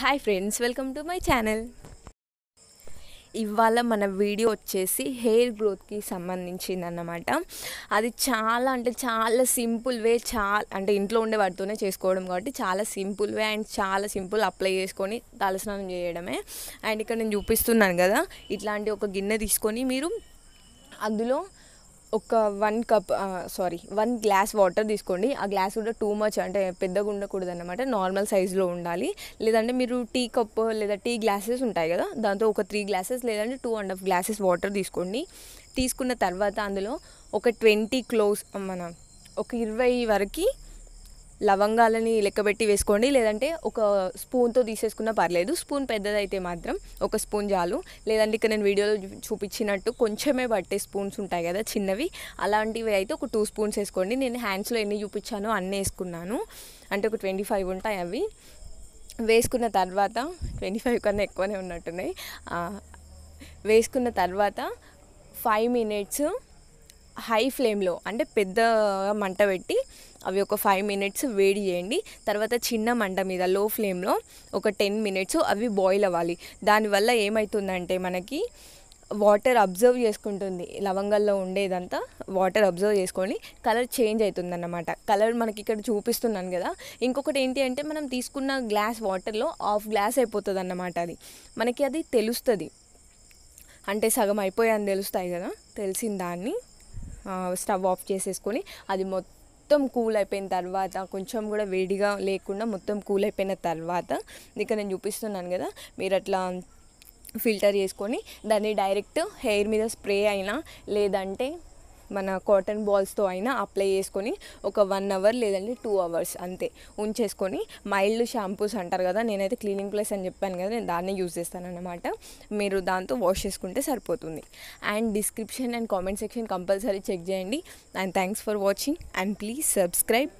hi friends welcome to my channel ఇవాళ మన video వచ్చేసి హెయిర్ గ్రోత్కి సంబంధించింది అన్నమాట అది చాలా అంటే చాలా సింపుల్ వే చాలా అంటే ఇంట్లో ఉండే వాటితోనే చేసుకోవడం కాబట్టి చాలా సింపుల్ వే అండ్ చాలా సింపుల్ అప్లై చేసుకొని తలస్నానం చేయడమే అండ్ ఇక్కడ నేను చూపిస్తున్నాను కదా ఇట్లాంటి ఒక గిన్నె తీసుకొని మీరు అందులో ఒక one cup sorry one glass water తీసుకోండి ఆ గ్లాస్ కూడా టూ మచ్ అంటే పెద్దగా ఉండకూడదు అనమాట నార్మల్ సైజులో ఉండాలి లేదంటే మీరు టీ కప్ లేదా టీ గ్లాసెస్ ఉంటాయి కదా దాంతో ఒక త్రీ గ్లాసెస్ లేదంటే two and half glasses water తీసుకోండి తీసుకున్న తర్వాత అందులో ఒక ట్వంటీ క్లోజ్ మన ఒక ఇరవై వరకు లవంగాలని లెక్కబెట్టి వేసుకోండి లేదంటే ఒక స్పూన్తో తీసేసుకున్నా పర్లేదు స్పూన్ పెద్దదైతే మాత్రం ఒక స్పూన్ చాలు లేదంటే ఇక్కడ నేను వీడియోలో చూపించినట్టు కొంచెమే పట్టే స్పూన్స్ ఉంటాయి కదా చిన్నవి అలాంటివి అయితే ఒక టూ స్పూన్స్ వేసుకోండి నేను హ్యాండ్స్లో ఎన్ని చూపించానో అన్నీ వేసుకున్నాను అంటే ఒక ట్వంటీ ఫైవ్ ఉంటాయి అవి వేసుకున్న తర్వాత ట్వంటీ ఫైవ్ కన్నా ఎక్కువనే ఉన్నట్టున్నాయి వేసుకున్న తర్వాత ఫైవ్ మినిట్స్ హై ఫ్లేమ్లో అంటే పెద్ద మంట పెట్టి అవి ఒక ఫైవ్ మినిట్స్ వేడి చేయండి తర్వాత చిన్న మంట మీద లో ఫ్లేమ్లో ఒక టెన్ మినిట్స్ అవి బాయిల్ అవ్వాలి దానివల్ల ఏమవుతుందంటే మనకి వాటర్ అబ్జర్వ్ చేసుకుంటుంది లవంగల్లో ఉండేదంతా వాటర్ అబ్జర్వ్ చేసుకొని కలర్ చేంజ్ అవుతుందన్నమాట కలర్ మనకి ఇక్కడ చూపిస్తున్నాను కదా ఇంకొకటి ఏంటి అంటే మనం తీసుకున్న గ్లాస్ వాటర్లో హాఫ్ గ్లాస్ అయిపోతుంది అన్నమాట అది మనకి అది తెలుస్తుంది అంటే సగం అయిపోయాయని తెలుస్తాయి కదా తెలిసిన దాన్ని స్టవ్ ఆఫ్ చేసేసుకొని అది మొత్తం కూల్ అయిపోయిన తర్వాత కొంచెం కూడా వేడిగా లేకుండా మొత్తం కూల్ అయిపోయిన తర్వాత ఇక నేను చూపిస్తున్నాను కదా మీరు అట్లా ఫిల్టర్ చేసుకొని దాన్ని డైరెక్ట్ హెయిర్ మీద స్ప్రే అయినా లేదంటే మన కాటన్ బాల్స్తో అయినా అప్లై చేసుకొని ఒక వన్ అవర్ లేదంటే టూ అవర్స్ అంతే ఉంచేసుకొని మైల్డ్ షాంపూస్ అంటారు కదా నేనైతే క్లీనింగ్ ప్లస్ అని చెప్పాను కదా నేను దాన్నే యూజ్ చేస్తాను అనమాట మీరు దాంతో వాష్ చేసుకుంటే సరిపోతుంది and description and comment section compulsory check చేయండి and thanks for watching and please subscribe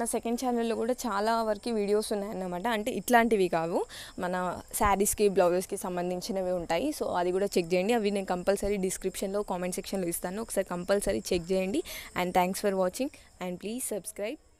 నా సెకండ్ ఛానల్లో కూడా చాలా వరకు వీడియోస్ ఉన్నాయన్నమాట అంటే ఇట్లాంటివి కావు మన శారీస్కి బ్లౌజెస్కి సంబంధించినవి ఉంటాయి సో అది కూడా చెక్ చేయండి అవి నేను కంపల్సరీ డిస్క్రిప్షన్లో కామెంట్ సెక్షన్లో ఇస్తాను ఒకసారి కంపల్సరీ చెక్ చేయండి and thanks for watching and please subscribe